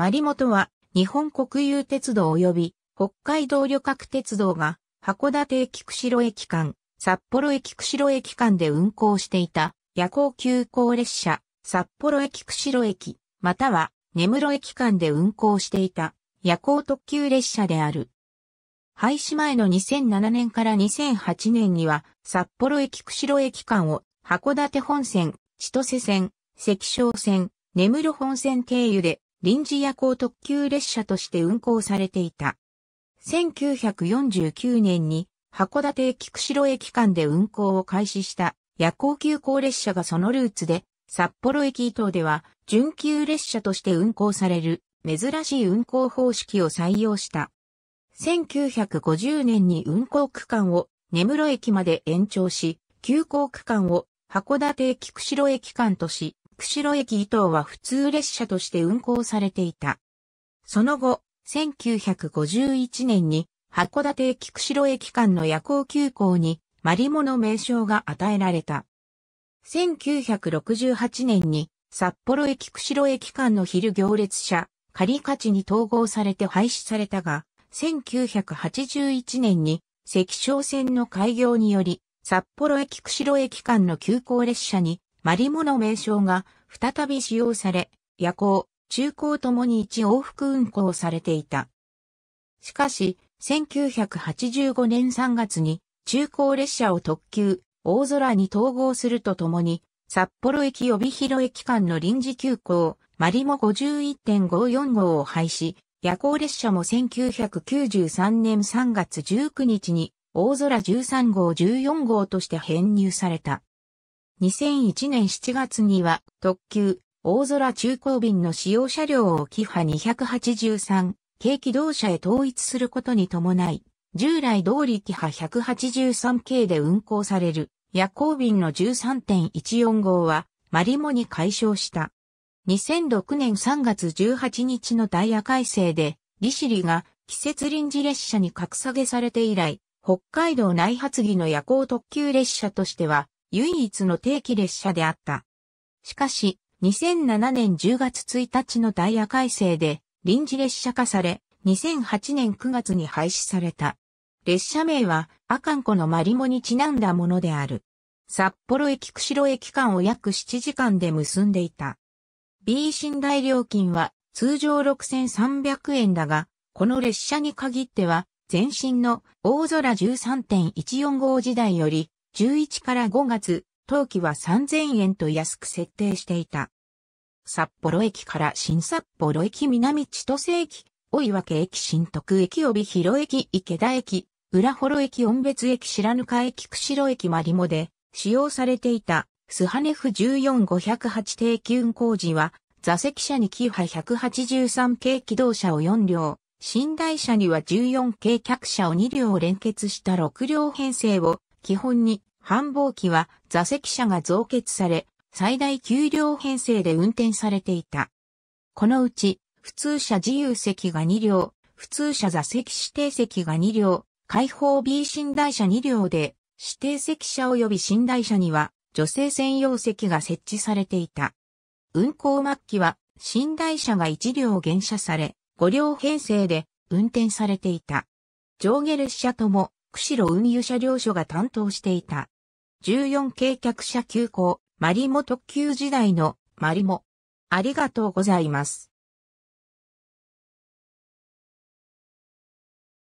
マリモトは、日本国有鉄道及び、北海道旅客鉄道が、函館駅釧路駅間、札幌駅釧路駅間で運行していた、夜行急行列車、札幌駅釧路駅、または、根室駅間で運行していた、夜行特急列車である。廃止前の2007年から2008年には、札幌駅釧路駅間を、函館本線、千歳線、関昌線、根室本線経由で臨時夜行特急列車として運行されていた。1949年に函館駅釧路駅間で運行を開始した夜行急行列車がそのルーツで、札幌駅伊東では準急列車として運行される珍しい運行方式を採用した。1950年に運行区間を根室駅まで延長し、急行区間を函館駅釧路駅間とし、釧路駅伊東は普通列車として運行されていた。その後、1951年に函館駅釧路駅間の夜行急行にマリモの名称が与えられた。1968年に札幌駅釧路駅間の昼行列車、仮価値に統合されて廃止されたが、1981年に赤昌線の開業により、札幌駅釧路駅間の急行列車にマリモの名称が再び使用され、夜行、中行ともに一往復運行されていた。しかし、1985年3月に中行列車を特急、大空に統合するとともに、札幌駅帯広駅間の臨時急行、マリモ51.54号を廃止、夜行列車も1993年3月19日に、大空13号14号として編入された。2001年7月には特急、大空中高便の使用車両をキハ283、軽機動車へ統一することに伴い、従来通りキハ183系で運行される夜行便の13.14号はマリモに解消した。2006年3月18日のダイヤ改正で、利尻が季節臨時列車に格下げされて以来、北海道内発議の夜行特急列車としては唯一の定期列車であった。しかし、2007年10月1日のダイヤ改正で臨時列車化され、2008年9月に廃止された。列車名は阿寒湖のマリモにちなんだものである。札幌駅釧路駅間を約7時間で結んでいた。B 寝台料金は通常6300円だが、この列車に限っては前身の大空13.145時代より11から5月、当期は3000円と安く設定していた。札幌駅から新札幌駅南千歳駅、追分駅新徳駅帯広駅池田駅、浦幌駅温別駅白ぬ駅釧路駅マリモで使用されていたスハネフ14508定期運行時は座席車にキハ183系機動車を4両、寝台車には14系客車を2両連結した6両編成を基本に繁忙期は座席車が増結され、最大9両編成で運転されていた。このうち、普通車自由席が2両、普通車座席指定席が2両、開放 B 寝台車2両で、指定席車及び寝台車には女性専用席が設置されていた。運行末期は寝台車が1両減車され、5両編成で運転されていた。上下列車とも釧路運輸車両所が担当していた。14系客車急行、マリモ特急時代のマリモ。ありがとうございます。